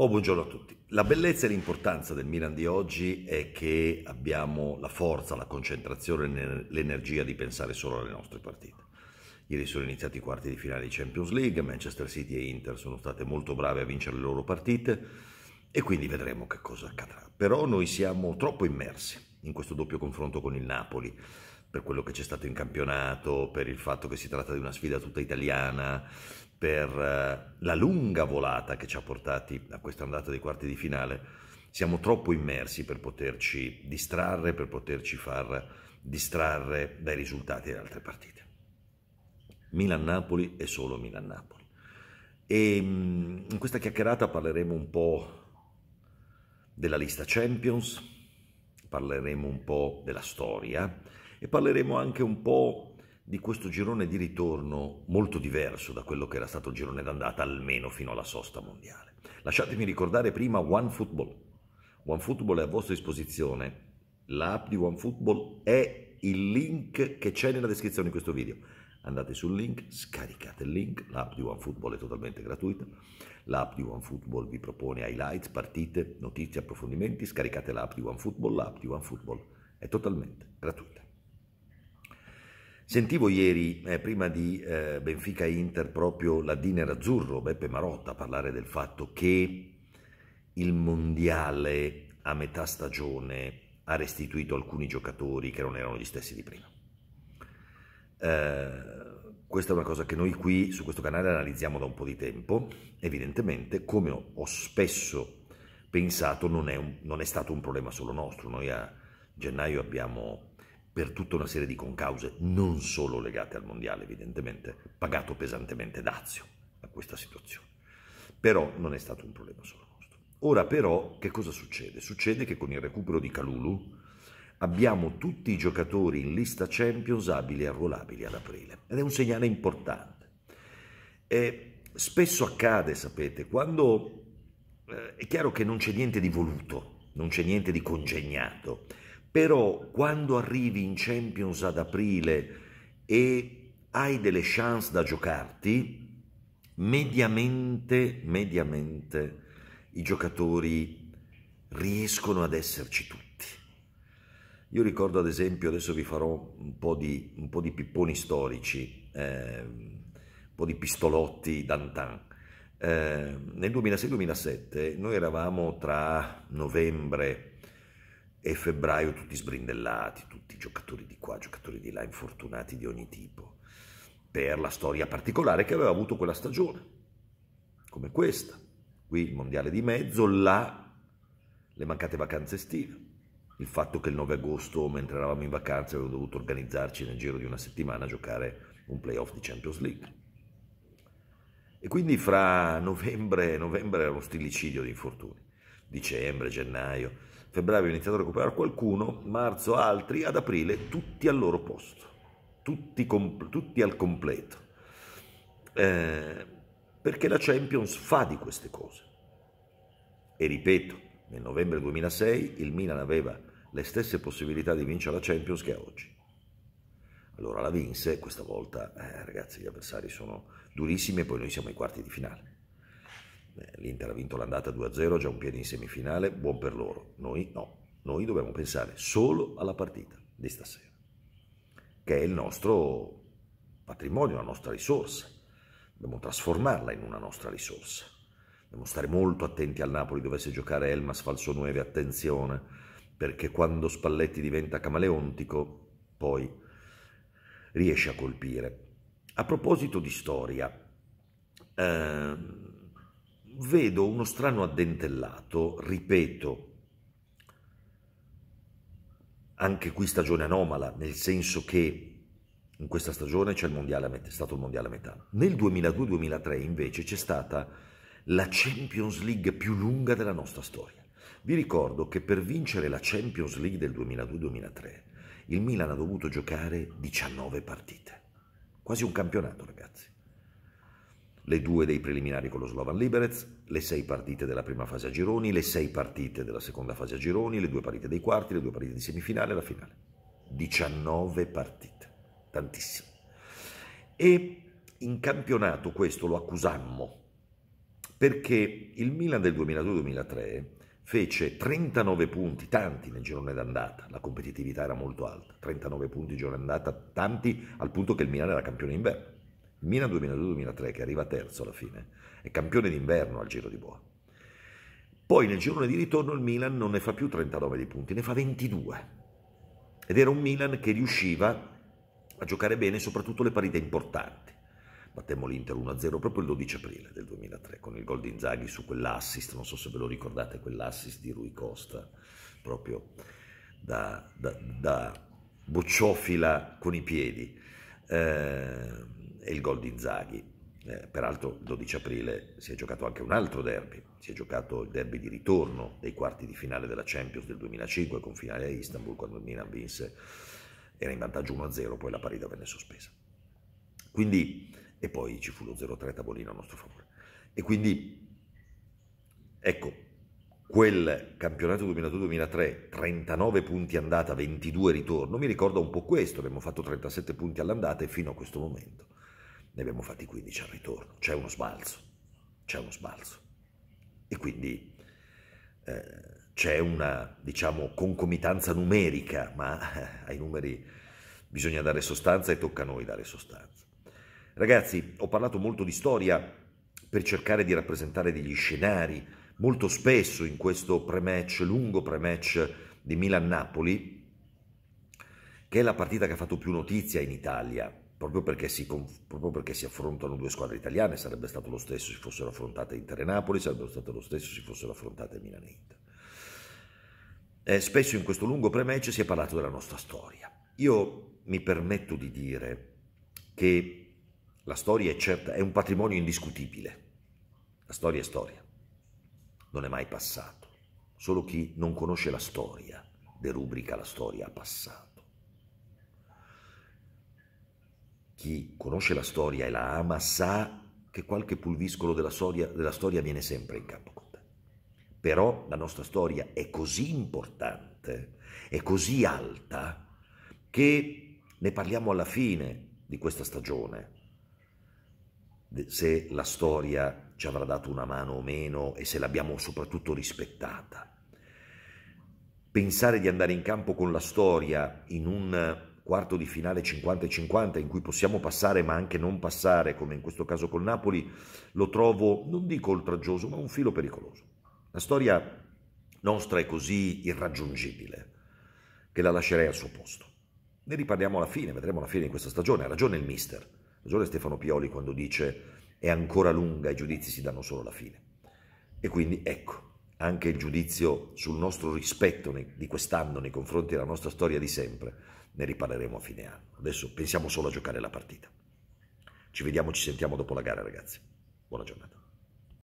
Oh, buongiorno a tutti. La bellezza e l'importanza del Milan di oggi è che abbiamo la forza, la concentrazione, e l'energia di pensare solo alle nostre partite. Ieri sono iniziati i quarti di finale di Champions League, Manchester City e Inter sono state molto brave a vincere le loro partite e quindi vedremo che cosa accadrà. Però noi siamo troppo immersi in questo doppio confronto con il Napoli per quello che c'è stato in campionato, per il fatto che si tratta di una sfida tutta italiana, per eh, la lunga volata che ci ha portati a questa andata dei quarti di finale. Siamo troppo immersi per poterci distrarre, per poterci far distrarre dai risultati delle altre partite. Milan-Napoli e solo Milan-Napoli. E mm, in questa chiacchierata parleremo un po' della lista Champions, parleremo un po' della storia, e parleremo anche un po' di questo girone di ritorno molto diverso da quello che era stato il girone d'andata almeno fino alla sosta mondiale. Lasciatemi ricordare prima OneFootball. OneFootball è a vostra disposizione. L'app di OneFootball è il link che c'è nella descrizione di questo video. Andate sul link, scaricate il link, l'app di OneFootball è totalmente gratuita. L'app di OneFootball vi propone highlights, partite, notizie, approfondimenti. Scaricate l'app di OneFootball, l'app di OneFootball è totalmente gratuita. Sentivo ieri, eh, prima di eh, Benfica-Inter, proprio la Diner Azzurro, Beppe Marotta, parlare del fatto che il Mondiale a metà stagione ha restituito alcuni giocatori che non erano gli stessi di prima. Eh, questa è una cosa che noi qui su questo canale analizziamo da un po' di tempo, evidentemente come ho spesso pensato non è, un, non è stato un problema solo nostro, noi a gennaio abbiamo per tutta una serie di concause, non solo legate al mondiale evidentemente, pagato pesantemente Dazio a questa situazione. Però non è stato un problema solo nostro. Ora però che cosa succede? Succede che con il recupero di Calulu abbiamo tutti i giocatori in lista Champions abili e arruolabili ad aprile ed è un segnale importante. E spesso accade, sapete, quando eh, è chiaro che non c'è niente di voluto, non c'è niente di congegnato però quando arrivi in Champions ad aprile e hai delle chance da giocarti, mediamente, mediamente i giocatori riescono ad esserci tutti. Io ricordo ad esempio, adesso vi farò un po' di, un po di pipponi storici, eh, un po' di pistolotti d'antan. Eh, nel 2006-2007 noi eravamo tra novembre e febbraio tutti sbrindellati, tutti giocatori di qua, giocatori di là, infortunati di ogni tipo, per la storia particolare che aveva avuto quella stagione, come questa, qui il mondiale di mezzo, là le mancate vacanze estive, il fatto che il 9 agosto mentre eravamo in vacanza avevo dovuto organizzarci nel giro di una settimana a giocare un playoff di Champions League. E quindi fra novembre e novembre era uno stillicidio di infortuni, dicembre, gennaio, febbraio ho iniziato a recuperare qualcuno, marzo altri, ad aprile tutti al loro posto, tutti, com- tutti al completo. Eh, perché la Champions fa di queste cose. E ripeto, nel novembre 2006 il Milan aveva le stesse possibilità di vincere la Champions che oggi. Allora la vinse, questa volta eh, ragazzi gli avversari sono durissimi e poi noi siamo ai quarti di finale. Eh, L'Inter ha vinto l'andata 2-0, già un piede in semifinale, buon per loro. Noi no, noi dobbiamo pensare solo alla partita di stasera, che è il nostro patrimonio, la nostra risorsa. Dobbiamo trasformarla in una nostra risorsa. Dobbiamo stare molto attenti al Napoli, dovesse giocare Elmas falso 9, attenzione, perché quando Spalletti diventa camaleontico, poi riesce a colpire. A proposito di storia, ehm, vedo uno strano addentellato, ripeto, anche qui stagione anomala, nel senso che in questa stagione c'è stato il mondiale a metà. Nel 2002-2003 invece c'è stata la Champions League più lunga della nostra storia. Vi ricordo che per vincere la Champions League del 2002-2003 il Milan ha dovuto giocare 19 partite, quasi un campionato ragazzi le due dei preliminari con lo Slovan Liberec, le sei partite della prima fase a gironi, le sei partite della seconda fase a gironi, le due partite dei quarti, le due partite di semifinale e la finale. 19 partite, tantissime. E in campionato questo lo accusammo perché il Milan del 2002-2003 fece 39 punti, tanti nel girone d'andata, la competitività era molto alta, 39 punti girone d'andata, tanti al punto che il Milan era campione inverno Milan 2002-2003, che arriva terzo alla fine, è campione d'inverno al Giro di Boa. Poi nel girone di ritorno il Milan non ne fa più 39 di punti, ne fa 22. Ed era un Milan che riusciva a giocare bene soprattutto le partite importanti. Battemmo l'Inter 1-0 proprio il 12 aprile del 2003 con il gol di Inzaghi su quell'assist, non so se ve lo ricordate, quell'assist di Rui Costa, proprio da, da, da bocciofila con i piedi. Eh, e il gol di Zaghi. Eh, peraltro il 12 aprile si è giocato anche un altro derby, si è giocato il derby di ritorno dei quarti di finale della Champions del 2005 con finale a Istanbul quando il Milan vinse, era in vantaggio 1-0, poi la parità venne sospesa. Quindi, e poi ci fu lo 0-3 tavolino a nostro favore. E quindi, ecco, quel campionato 2002-2003, 39 punti andata, 22 ritorno, mi ricorda un po' questo, abbiamo fatto 37 punti all'andata e fino a questo momento ne abbiamo fatti 15 al ritorno, c'è uno sbalzo, c'è uno sbalzo. E quindi eh, c'è una, diciamo, concomitanza numerica, ma eh, ai numeri bisogna dare sostanza e tocca a noi dare sostanza. Ragazzi, ho parlato molto di storia per cercare di rappresentare degli scenari, molto spesso in questo pre-match, lungo pre-match di Milan-Napoli, che è la partita che ha fatto più notizia in Italia, proprio perché, si, proprio perché, si, affrontano due squadre italiane, sarebbe stato lo stesso se fossero affrontate Inter e Napoli, sarebbe stato lo stesso se fossero affrontate Milan e Inter. Eh, spesso in questo lungo pre si è parlato della nostra storia. Io mi permetto di dire che la storia è, certa, è un patrimonio indiscutibile. La storia è storia, non è mai passato. Solo chi non conosce la storia derubrica la storia a passato. chi conosce la storia e la ama sa che qualche pulviscolo della storia, della storia viene sempre in campo con te. Però la nostra storia è così importante, è così alta, che ne parliamo alla fine di questa stagione. Se la storia ci avrà dato una mano o meno e se l'abbiamo soprattutto rispettata. Pensare di andare in campo con la storia in un quarto di finale 50-50 in cui possiamo passare ma anche non passare, come in questo caso col Napoli, lo trovo, non dico oltraggioso, ma un filo pericoloso. La storia nostra è così irraggiungibile che la lascerei al suo posto. Ne riparliamo alla fine, vedremo la fine di questa stagione. Ha ragione il mister, ha ragione Stefano Pioli quando dice è ancora lunga, i giudizi si danno solo alla fine. E quindi ecco, anche il giudizio sul nostro rispetto di quest'anno nei confronti della nostra storia di sempre, ne riparleremo a fine anno. Adesso pensiamo solo a giocare la partita. Ci vediamo, ci sentiamo dopo la gara ragazzi. Buona giornata.